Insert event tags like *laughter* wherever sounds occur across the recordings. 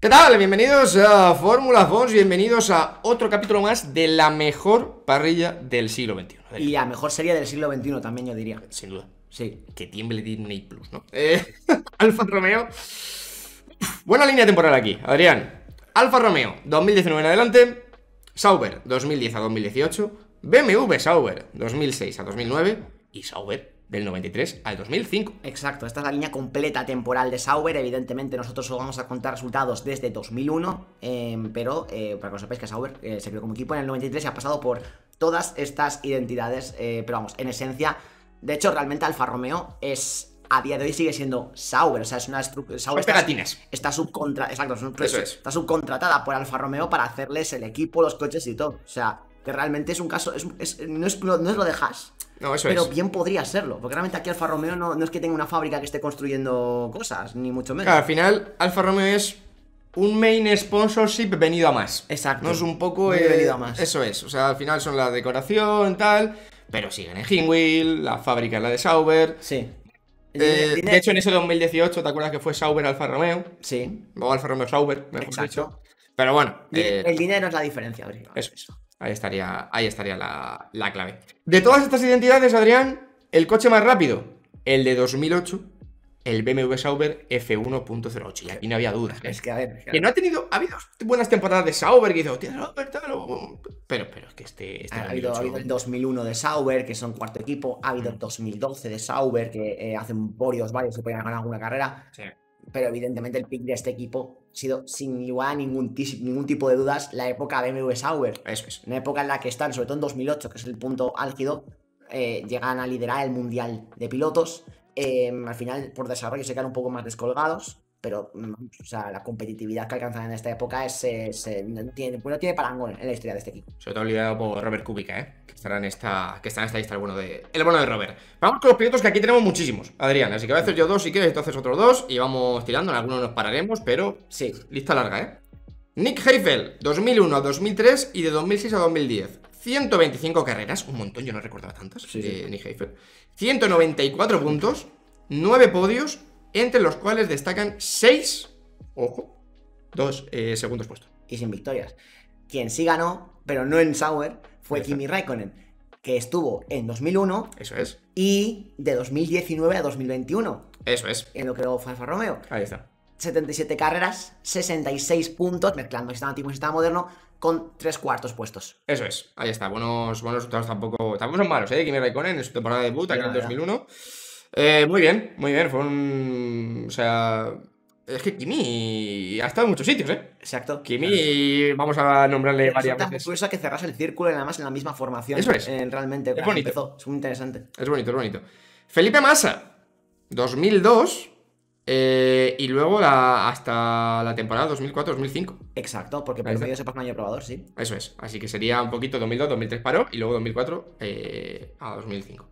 ¿Qué tal? Bienvenidos a Fórmula Fons, bienvenidos a otro capítulo más de la mejor parrilla del siglo XXI. Y la mejor sería del siglo XXI también, yo diría. Sin duda. Sí. Que tiemble Disney Plus, ¿no? Eh, *laughs* Alfa Romeo. Buena línea temporal aquí, Adrián. Alfa Romeo, 2019 en adelante. Sauber, 2010 a 2018. BMW Sauber, 2006 a 2009. Y Sauber, del 93 al 2005. Exacto, esta es la línea completa temporal de Sauber. Evidentemente, nosotros vamos a contar resultados desde 2001, em, pero eh, para que os sepáis que Sauber eh, se creó como equipo en el 93 y ha pasado por todas estas identidades. Eh, pero vamos, en esencia, de hecho, realmente Alfa Romeo es. A día de hoy sigue siendo Sauber, o sea, es una estructura. está, está subcontratada por Alfa Romeo para hacerles el equipo, los coches y todo. O sea, que realmente es un caso. no, es lo de Haas, pero bien podría serlo, porque realmente aquí Alfa Romeo no, es que tenga una fábrica que esté construyendo cosas, ni mucho menos. al final Alfa Romeo es un main sponsorship venido a más. Exacto. No es un poco... Eh, venido a más. Eso es, o sea, al final son la decoración, tal, pero siguen en Hingwheel, la fábrica es la de Sauber. Sí. Eh, eh, de hecho, en ese 2018, ¿te acuerdas que fue Sauber Alfa Romeo? Sí. O Alfa Romeo Sauber, mejor dicho. Pero bueno. Eh, el dinero es la diferencia, Eso. eso. Ahí estaría, ahí estaría la, clave. De todas estas identidades, Adrián, el coche más rápido, el de 2008, el BMW Sauber F1.08. Y aquí no había dudas. ¿eh? Es que a ver. que, no ha tenido. Ha habido buenas temporadas de Sauber que dice, Pero, pero es que este. este ha, habido, el 2001 de Sauber, que son cuarto equipo. Ha habido mm. el 2012 de Sauber, que eh, hacen varios, varios que pueden ganar alguna carrera. Sí pero evidentemente el pick de este equipo ha sido sin igual a ningún, ningún tipo de dudas la época BMW Sauer. Eso es. Una época en la que están, sobre todo en 2008, que es el punto álgido, eh, llegan a liderar el Mundial de Pilotos. Em, al final, por desarrollo, se quedan un poco más descolgados pero o sea, la competitividad que alcanzan en esta época es, eh, pues no, tiene, parangón en la historia de este equipo. Sobre todo liderado por Robert Kubica, ¿eh? que, estará en esta, que está en esta lista el bueno, de, Robert. Vamos con los pilotos que aquí tenemos muchísimos, Adrián. Así que voy a hacer yo dos si quieres, entonces otros dos y vamos tirando. En algunos nos pararemos, pero sí, lista larga, ¿eh? Nick Heifel, 2001 a 2003 y de 2006 a 2010. 125 carreras, un montón, yo no recordaba tantas de eh, Nick Heifel. 194 puntos, 9 podios entre los cuales destacan 6, ojo, dos eh, segundos puestos. Y sin victorias. Quien sí ganó, pero no en Sauer, fue Kimi Raikkonen, que estuvo en 2001. Eso es. Y de 2019 a 2021. Eso es. En lo que luego fue Alfa Romeo. Ahí está. 77 carreras, 66 puntos, mezclando sistema antiguo y sistema moderno, con tres cuartos puestos. Eso es, ahí está, buenos, buenos resultados tampoco, tampoco son malos, ¿eh? Kimi Raikkonen en su temporada de debut, aquí en 2001. Eh, muy bien, muy bien. Fue un. O sea. Es que Kimi ha estado en muchos sitios, ¿eh? Exacto. Kimi, vamos a nombrarle varias veces. Es que cerras el círculo y en la misma formación. Eso es. Eh, realmente. Es Empezó. Es muy interesante. Es bonito, es bonito. Felipe Massa, 2002. Eh, y luego la, hasta la temporada 2004-2005. Exacto, porque por medio se pasa un año probador, sí. Eso es. Así que sería un poquito 2002-2003 paró y luego 2004 a 2005.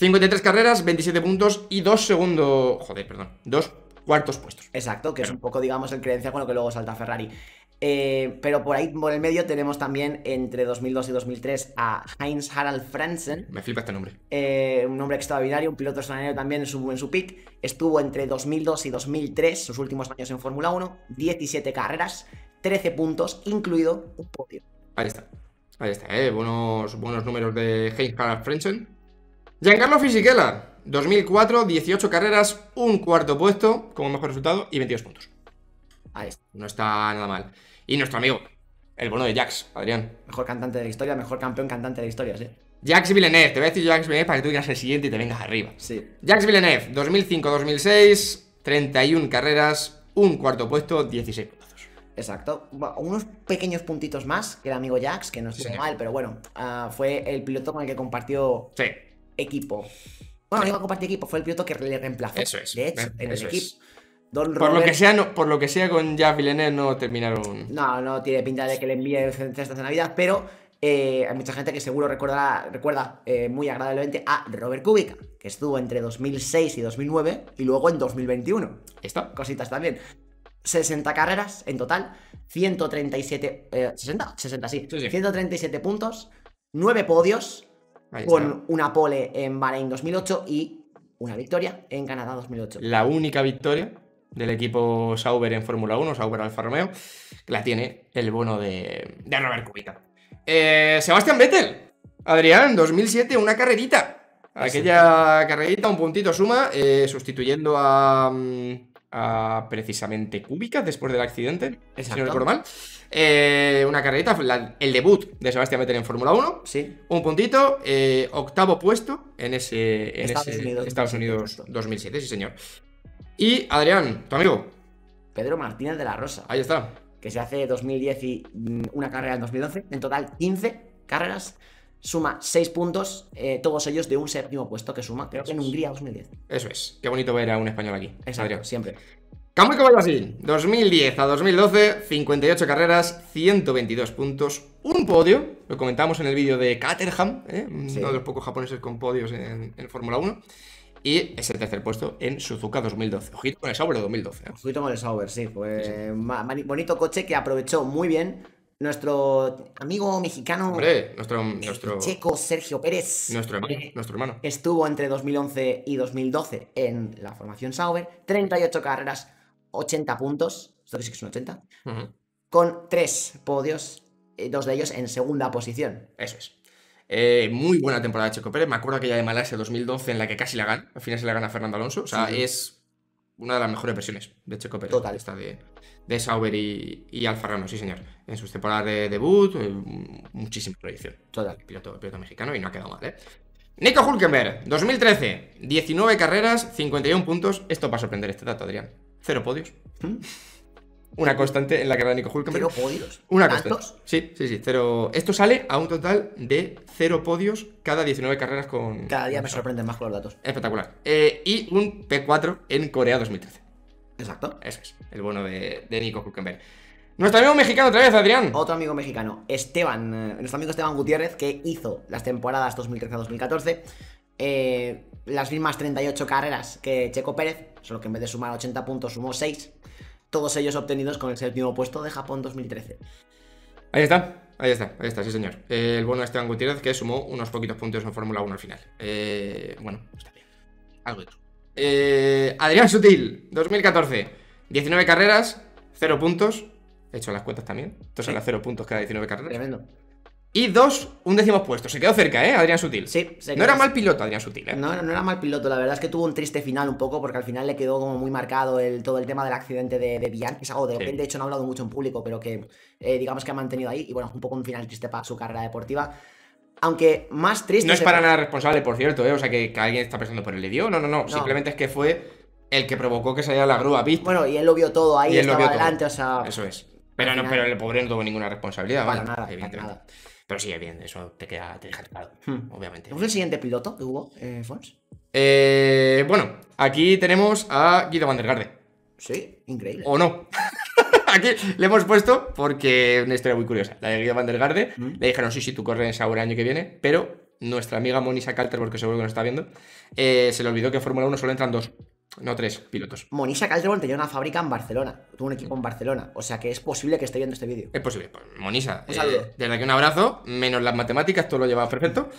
53 carreras, 27 puntos y 2 segundos. Joder, perdón. 2 cuartos puestos. Exacto, que es un poco, digamos, el creencia con lo que luego salta Ferrari. Eh, pero por ahí, por el medio, tenemos también entre 2002 y 2003 a Heinz Harald Franzen. Me flipa este nombre. Eh, un nombre extraordinario, un piloto extraordinario también en su, en su pick. Estuvo entre 2002 y 2003, sus últimos años en Fórmula 1, 17 carreras, 13 puntos, incluido un podio. Ahí está, ahí está, ¿eh? buenos, buenos números de Heinz Harald Franzen. Giancarlo Fisichella, 2004, 18 carreras, un cuarto puesto como mejor resultado y 22 puntos. Ahí está. No está nada mal. Y nuestro amigo, el bono de Jax, Adrián. Mejor cantante de la historia, mejor campeón cantante de la historia, sí. Jax Villeneuve, te voy a decir Jax Villeneuve para que tú digas el siguiente y te vengas arriba. Sí. Jax Villeneuve, 2005-2006, 31 carreras, un cuarto puesto, 16 puntos. Exacto. unos pequeños puntitos más que el amigo Jax, que no estuvo mal, pero bueno, ah, fue el piloto con el que compartió sí equipo. Bueno, no iba a compartir equipo, fue el piloto que le reemplazó. Eso es. De hecho, en el equipo. por, lo que sea, por lo que sea, con Jacques Villeneuve no terminaron. No, no tiene pinta de que le envíen cestas de Navidad, pero eh, hay mucha gente que seguro recordará, recuerda eh, muy agradablemente a Robert Kubica, que estuvo entre 2006 y 2009 y luego en 2021. Esto. Cositas también. 60 carreras en total, 137. ¿60? 60, sí. 137 puntos, 9 podios, con una pole en Bahrein 2008 y una victoria en Canadá 2008. La única victoria del equipo Sauber en Fórmula 1, Sauber Alfa Romeo, la tiene el bono de, de Robert Kubica. Eh, Sebastián Vettel, Adrián, 2007, una carrerita. Aquella carrerita, un puntito suma, eh, sustituyendo mm, a, precisamente Kubica después del accidente, Exacto. señor no eh, una carrerita, el debut de Sebastián Vettel en Fórmula 1. Sí. Un puntito, eh, octavo puesto en ese, Estados, Unidos, Estados, Unidos, 2007, sí señor. Y Adrián, tu amigo. Pedro Martínez de la Rosa. Ahí está. Que se hace 2010 y mm, una carrera en 2011. En total 15 carreras suma 6 puntos, eh, todos ellos de un séptimo puesto que suma, creo que en Hungría 2010. Eso es, qué bonito ver a un español aquí. Exacto, Adrián. siempre. Kamui Brasil, 2010 a 2012, 58 carreras, 122 puntos, un podio, lo comentamos en el vídeo de Caterham, ¿eh? uno de los pocos japoneses con podios en, Fórmula 1, y es el tercer puesto en Suzuka 2012. Ojito con el Sauber 2012. ¿eh? Ojito con el Sauber, sí, bonito coche que aprovechó muy bien nuestro amigo mexicano. nuestro, nuestro, Checo Sergio Pérez. Nuestro nuestro hermano. Estuvo entre 2011 y 2012 en la formación Sauber. 38 carreras, 80 puntos, esto que 80, con tres podios, eh, dos de ellos en segunda posición. Eso es. Eh, muy buena temporada de Checo Pérez. Me acuerdo que ya de Malasia 2012 en la que casi la gana. Al final se la gana Fernando Alonso. O sea, es una de las mejores versiones de Checo Pérez. Total. Esta de, Sauber y, y Alfa sí, señor. En sus temporadas de debut, eh, muchísima proyección. Total. piloto, piloto mexicano y no ha quedado mal, ¿eh? Nico Hulkenberg, 2013, 19 carreras, 51 puntos. Esto va a sorprender este dato, Adrián. Cero podios. ¿Mm? Una constante en la carrera de Nico Hulkenberg ¿Cero podios? Una ¿Tantos? Sí, sí, sí. Cero... Esto sale a un total de cero podios cada 19 carreras con... Cada día me sorprenden más con los datos. Espectacular. Eh, y un P4 en Corea 2013. Exacto. Ese es, el bono de, Nico Hulkenberg Nuestro amigo mexicano otra vez, Adrián. Otro amigo mexicano, Esteban, eh, nuestro amigo Esteban Gutiérrez, que hizo las temporadas 2013-2014. Eh, las mismas 38 carreras que Checo Pérez, solo que en vez de sumar 80 puntos sumó 6, todos ellos obtenidos con el séptimo puesto de Japón 2013. Ahí está, ahí está, ahí está, sí señor. el bono este de Esteban Gutiérrez que sumó unos poquitos puntos en Fórmula 1 al final. Eh, bueno, está bien. Algo de eh, Adrián Sutil, 2014. 19 carreras, 0 puntos. He hecho las cuentas también. Entonces son las 0 puntos cada 19 carreras. Tremendo. Y dos un décimo puesto, Se quedó cerca, ¿eh? Adrián Sutil. Sí, No era mal piloto, Adrián Sutil, ¿eh? No, no, era mal piloto. La verdad es que tuvo un triste final un poco, porque al final le quedó como muy marcado el, todo el tema del accidente de, de que es algo de lo de hecho, no ha hablado mucho en público, pero que eh, digamos que ha mantenido ahí. Y bueno, un poco un final triste para su carrera deportiva. Aunque más triste. No es para nada responsable, por cierto, ¿eh? O sea, que, alguien está pensando por el idioma. No, no, no, no. Simplemente es que fue el que provocó que saliera la grúa, ¿viste? Bueno, y él lo vio todo ahí, estaba adelante, o sea. Eso es. Pero, no, pero el pobre no tuvo ninguna responsabilidad, nada, nada. Pero sí, bien, eso te queda, te deja claro, hmm. obviamente. el siguiente piloto que hubo, eh, Fons? Eh, bueno, aquí tenemos a Guido van Sí, increíble. ¿O no? *laughs* aquí le hemos puesto porque una historia muy curiosa. La de Guido van der hmm. Le dijeron, sí, sí, tú corres ahora el año que viene, pero nuestra amiga Monisa Calter, porque seguro que nos está viendo, eh, se le olvidó que en Fórmula 1 solo entran dos. No tres pilotos. Monisa Calderón tenía una fábrica en Barcelona. Tuvo un equipo en Barcelona. O sea que es posible que esté viendo este vídeo. Es posible. Pues, Monisa un eh, desde aquí un abrazo. Menos las matemáticas, todo lo llevaba perfecto.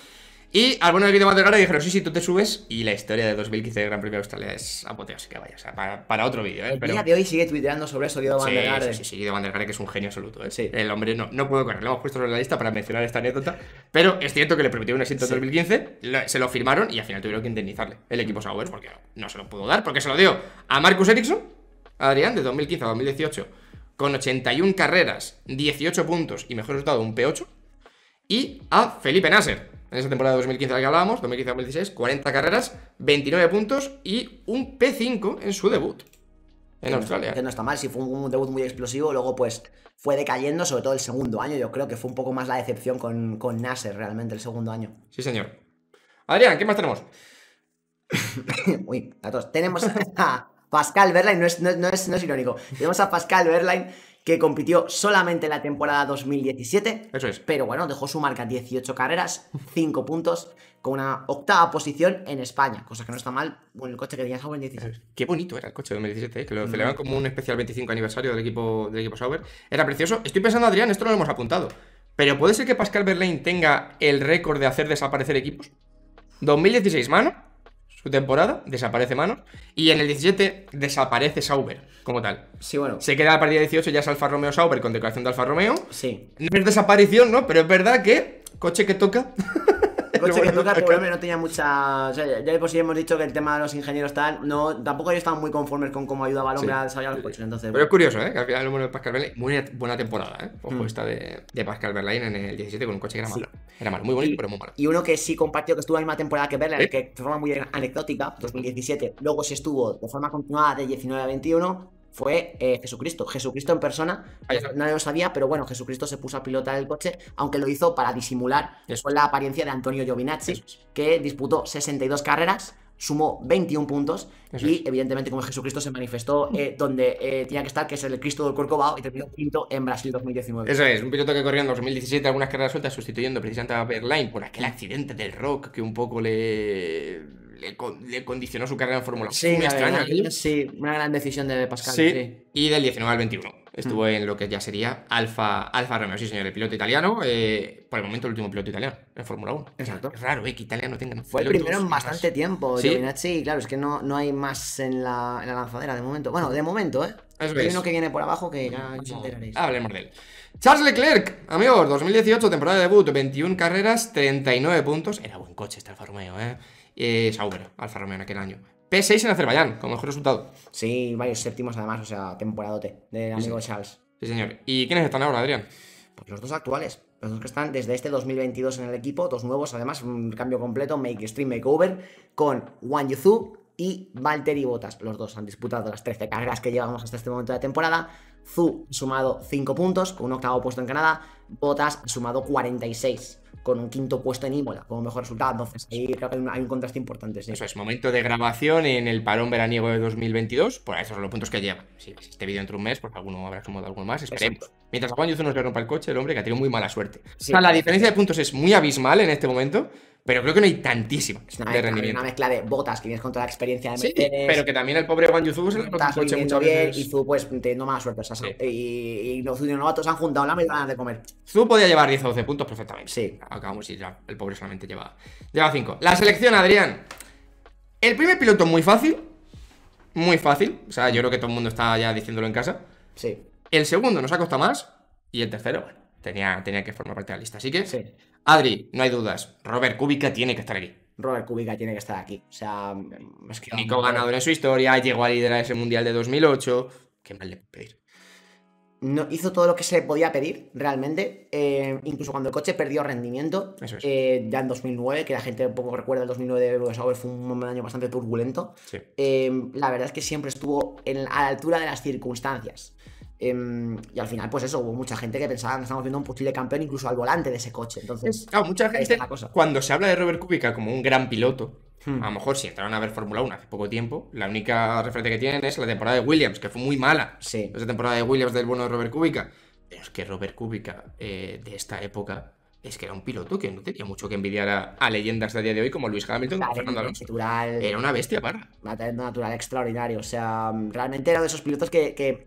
Y algunos de Guido de dijeron, sí, sí, tú te subes. Y la historia de 2015 de Gran Premio de Australia es apoteósica, vaya. O sea, para, otro vídeo, ¿eh? El día de hoy sigue tuiteando sobre eso Guido der Sí, sí, sí, Guido Van que es un genio absoluto, ¿eh? El hombre no, no puedo correr. Lo hemos puesto sobre la lista para mencionar esta anécdota. Pero es cierto que le prometió un asiento en 2015, se lo firmaron y al final tuvieron que indemnizarle el equipo Sauber porque no, se lo pudo dar, porque se lo dio a Marcus Ericsson, Adrián, de 2015 a 2018, con 81 carreras, 18 puntos y mejor resultado un P8. Y a Felipe Nasser, en esa temporada de 2015 de la que hablábamos, 2015-2016, 40 carreras, 29 puntos y un P5 en su debut. En Australia. que no está mal, si fue un debut muy explosivo, luego pues fue decayendo, sobre todo el segundo año. Yo creo que fue un poco más la decepción con, con Nasser realmente el segundo año. Sí, señor. Adrián, ¿qué más tenemos? *laughs* Uy, datos. Tenemos *laughs* a, Pascal Berlain, no es, no, no, es, irónico, tenemos a Pascal Berlain que compitió solamente en la temporada 2017. Eso es. Pero bueno, dejó su marca 18 carreras, 5 puntos, con una octava posición en España, cosa que no está mal. Bueno, el coche que tenía Sauber en Qué bonito era el coche de 2017, ¿eh? que lo celebran como un especial 25 aniversario del equipo, del equipo Sauber. Era precioso. Estoy pensando, Adrián, esto lo hemos apuntado. Pero puede ser que Pascal Berlain tenga el récord de hacer desaparecer equipos. 2016, mano su temporada, desaparece Manos, y en el 17 desaparece Sauber como tal. Sí, bueno. Se queda la partida 18, ya es Alfa Romeo Sauber con decoración de Alfa Romeo. Sí. No es desaparición, ¿no? Pero es verdad que coche que toca coche que pues, no tenía mucha. O sea, ya, de por hemos dicho que el tema de los ingenieros tal, no, tampoco ellos estaban muy conformes con cómo ayudaba al hombre a desarrollar los coches. Entonces, Pero es curioso, ¿eh? Que al final el número de Pascal Berlain. muy buena temporada, ¿eh? Ojo, mm. esta de, Pascal Berlain en el 17 con un coche que era malo. Era malo, muy bonito, pero muy malo. Y uno que sí compartió que estuvo en la misma temporada que Berlain ¿Eh? que de forma muy anecdótica, 2017, luego se estuvo de forma continuada de 19 a 21 fue eh, Jesucristo. Jesucristo en persona, eh, nadie lo sabía, pero bueno, Jesucristo se puso a pilotar el coche, aunque lo hizo para disimular con la apariencia de Antonio Giovinazzi, que disputó 62 carreras, sumó 21 puntos y evidentemente como Jesucristo se manifestó eh, donde tenía que estar, que es el Cristo del Corcovado y terminó quinto en Brasil 2019. Eso es, un piloto que corrió en 2017 algunas carreras sueltas sustituyendo precisamente a Berlín por aquel accidente del rock que un poco le le, condicionó su carrera en Fórmula 1. Sí, Muy sí, una gran decisión de Pascal. Y del 19 al 21 estuvo mm. en lo que ya sería Alfa, Alfa Romeo, sí señor, el piloto italiano, eh, por el momento el último piloto italiano en Fórmula 1. Exacto. Es raro, eh, que Italia no tenga Fue el primero en bastante tiempo, ¿Sí? claro, es que no, no hay más en la, en lanzadera de momento. Bueno, de momento, ¿eh? hay uno que viene por abajo que ya enteraréis. Hablemos de él. Charles Leclerc, amigos, 2018, temporada de debut, 21 carreras, 39 puntos. Era buen coche este Alfa Romeo, ¿eh? eh, Sauber, Alfa Romeo en aquel año. P6 en Azerbaiyán, con mejor resultado. Sí, varios séptimos además, o sea, temporadote de amigo Charles. Sí, señor. ¿Y quiénes están ahora, Adrián? Pues los dos actuales. Los dos que están desde este 2022 en el equipo, dos nuevos además, un cambio completo, Make Stream Makeover, con Juan Yuzu y Valtteri Botas. Los dos han disputado las 13 carreras que llevamos hasta este momento de temporada Zhu sumado 5 puntos, con un octavo puesto en Canadá, Botas sumado 46 con un quinto puesto en con un mejor resultado. Entonces, ahí creo que hay un, contraste importante. Eso es, momento de grabación en el parón veraniego de 2022. Por esos son los puntos que lleva. Si este vídeo entre un mes, pues alguno habrá sumado alguno más. Esperemos. Mientras Juan Yuzu nos rompa el coche, el hombre que ha tenido muy mala suerte. O sea, la diferencia de puntos es muy abismal en este momento pero creo que no hay tantísima. es una mezcla, de botas que tienes con toda la experiencia de sí, pero que también el pobre Juan Yuzu se lo coche muchas bien, Y Zu, pues, teniendo más suerte. Y, los los novatos han juntado la ganas de comer. Zu podía llevar 10 o 12 puntos perfectamente. Sí. Acabamos y ya, el pobre solamente lleva, lleva 5. La selección, Adrián. El primer piloto muy fácil. Muy fácil. O sea, yo creo que todo el mundo está ya diciéndolo en casa. Sí. El segundo nos ha costado más. Y el tercero, bueno tenía, que formar parte de la lista. Así que, Adri, no hay dudas, Robert Kubica tiene que estar aquí. Robert Kubica tiene que estar aquí. O sea, es que Nico ganador en su historia, llegó a liderar ese mundial de 2008. Qué mal le pedir. No, hizo todo lo que se le podía pedir, realmente. Eh, incluso cuando el coche perdió rendimiento, eh, ya en 2009, que la gente poco recuerda, el 2009 de Sauber fue un año bastante turbulento. Eh, la verdad es que siempre estuvo a la altura de las circunstancias. Em, y al final, pues eso, hubo mucha gente que pensaba que estábamos viendo un posible campeón incluso al volante de ese coche. Entonces, mucha gente, cuando se habla de Robert Kubica como un gran piloto, hmm. a lo mejor si entraron a ver Fórmula 1 hace poco tiempo, la única referencia que tienen es la temporada de Williams, que fue muy mala. Sí. Esa temporada de Williams del bueno de Robert Kubica. Pero es que Robert Kubica eh, de esta época es que era un piloto que no tenía mucho que envidiar a, leyendas de día de hoy como Luis Hamilton o Fernando Alonso. Natural, era una bestia, para. Un natural extraordinario. O sea, realmente era de esos pilotos que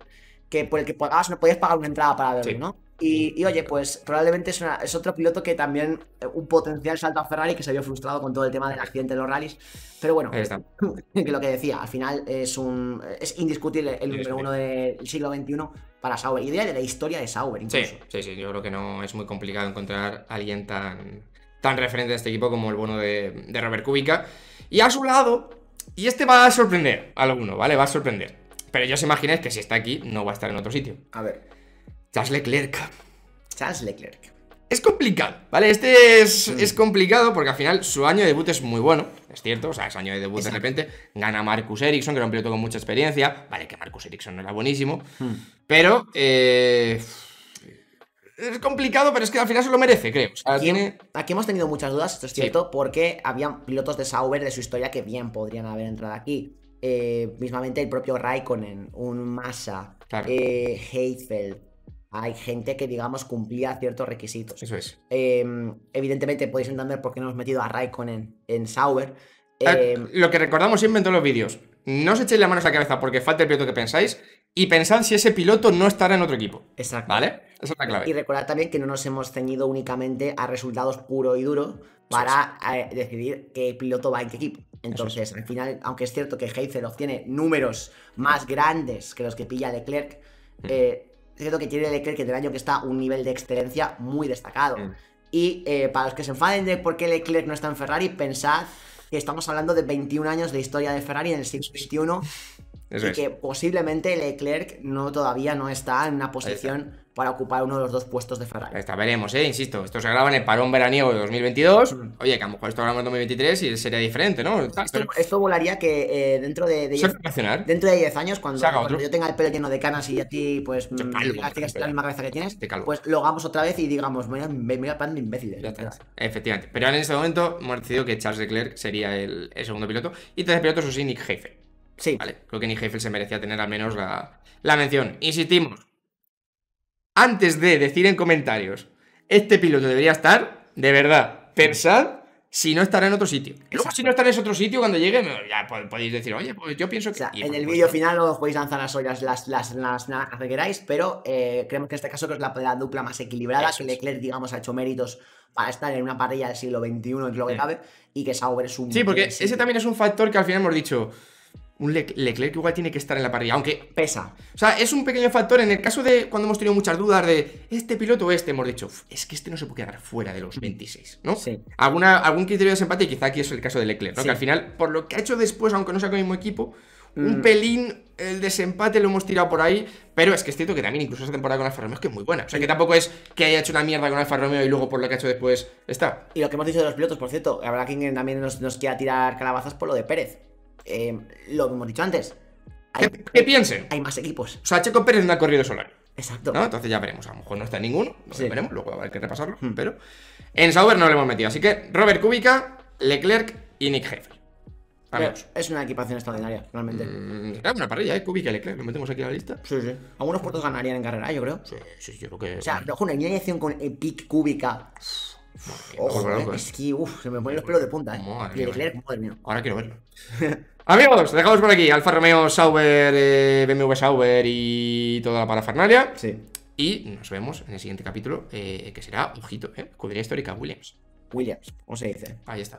que por el que pagabas no podías pagar una entrada para verlo, ¿no? Y, oye, pues probablemente es, otro piloto que también eh, un potencial salto a Ferrari que se vio frustrado con todo el tema del accidente de los rallies. Pero bueno, *laughs* que lo que decía, al final es un es indiscutible el número uno del siglo XXI para Sauber idea de la historia de Sauber. Incluso. Sí, sí, yo creo que no es muy complicado encontrar a alguien tan, tan referente a este equipo como el bueno de, de Robert Kubica. Y a su lado, y este va a sorprender a alguno, ¿vale? Va a sorprender. Pero yo os imagináis que si está aquí, no va a estar en otro sitio. A ver. Charles Leclerc. Charles Leclerc. Es complicado, ¿vale? Este es, mm. es, complicado porque al final su año de debut es muy bueno, es cierto, o sea, es año de debut de repente gana Marcus Ericsson, que era un piloto con mucha experiencia, vale, que Marcus Ericsson no era buenísimo, mm. pero eh, es complicado, pero es que al final se lo merece, creo. aquí, hemos tenido muchas dudas, esto es cierto, porque había pilotos de Sauber de su historia que bien podrían haber entrado aquí. Eh, mismamente el propio Raikkonen, un Massa, eh, Hay gente que, digamos, cumplía ciertos requisitos. Eso es. Em, evidentemente podéis entender por qué no hemos metido a Raikkonen en Sauber. Em, lo que recordamos siempre en todos los vídeos. No os echéis la mano a la cabeza porque falta el piloto que pensáis y pensad si ese piloto no estará en otro equipo. Exacto. ¿Vale? es la clave. Y recordad también que no nos hemos ceñido únicamente a resultados puro y duro para eh, decidir qué piloto va en qué equipo. Entonces, al final, aunque es cierto que Heizer obtiene números más grandes que los que pilla Leclerc, mm. eh, es cierto que tiene Leclerc que el año que está un nivel de excelencia muy destacado. Mm. Y eh, para los que se enfaden de por qué Leclerc no está en Ferrari, pensad que estamos hablando de 21 años de historia de Ferrari en el siglo XXI que posiblemente Leclerc no, todavía no está en una posición para ocupar uno de los dos puestos de Ferrari. Ahí está, veremos, ¿eh? Insisto, esto se graban en el parón veraniego de 2022. Mm. Oye, que a lo mejor esto grabamos en 2023 y sería diferente, ¿no? Esto, volaría que eh, dentro de, 10, dentro de 10 años, cuando, yo tenga el pelo lleno de canas y a ti, pues, te la misma cabeza que tienes, pues lo hagamos otra vez y digamos, mira, pan de imbéciles. Efectivamente. Pero en este momento hemos decidido que Charles Leclerc sería el, segundo piloto y tercer piloto, su sí, Nick Sí. Vale, creo que ni Heffel se merecía tener al menos la, mención. Insistimos. Antes de decir en comentarios, este piloto debería estar, de verdad, pensad si no estará en otro sitio. si no estará en otro sitio, cuando llegue, ya podéis decir, oye, pues yo pienso que. en el vídeo final no os podéis lanzar las ollas las, las, las, que queráis, pero eh, creemos que en este caso es la, dupla más equilibrada, que Leclerc, digamos, ha hecho méritos para estar en una parrilla del siglo XXI, lo que y que Sauber es un. Sí, porque ese también es un factor que al final hemos dicho un Leclerc igual tiene que estar en la parrilla, aunque pesa. O sea, es un pequeño factor en el caso de cuando hemos tenido muchas dudas de este piloto o este, hemos dicho, es que este no se puede quedar fuera de los 26, ¿no? Sí. Alguna, algún criterio de desempate, y quizá aquí es el caso de Leclerc, ¿no? Que al final, por lo que ha hecho después, aunque no sea con el mismo equipo, un mm. pelín el desempate lo hemos tirado por ahí, pero es que es cierto que también incluso esa temporada con Alfa Romeo es que es muy buena. O sea, que mm. tampoco es que haya hecho una mierda con Alfa Romeo y luego por lo que ha hecho después está. Y lo que hemos dicho de los pilotos, por cierto, habrá quien también nos, nos quiera tirar calabazas por lo de Pérez eh, lo hemos dicho antes. que ¿Qué, piensen? Hay más equipos. O sea, Checo Pérez no ha corrido solar. Exacto. Entonces ya veremos. A lo mejor no está ninguno. Lo veremos. Luego habrá que repasarlo. Hmm. Pero en Sauber no lo hemos metido. Así que Robert Kubica, Leclerc y Nick Heidfeld. Es una equipación extraordinaria, realmente. es mm, una parrilla, ¿eh? Kubica y Leclerc. Lo metemos aquí a la lista. Sí, sí. Algunos puertos ganarían en carrera, yo creo. Sí, sí, yo creo que. O sea, pero una inyección con Epic Kubica. Ojo, loco, es ¿eh? que uf, se me ponen los pelos de punta, ¿eh? Leclerc, madre mía. Ahora quiero verlo. *laughs* Amigos, dejamos por aquí Alfa Romeo, Sauber, eh, BMW Sauber y toda la parafernalia. Sí. Y nos vemos en el siguiente capítulo, eh, que será, ojito, eh, escudería histórica Williams. Williams, ¿cómo se dice? Ahí está.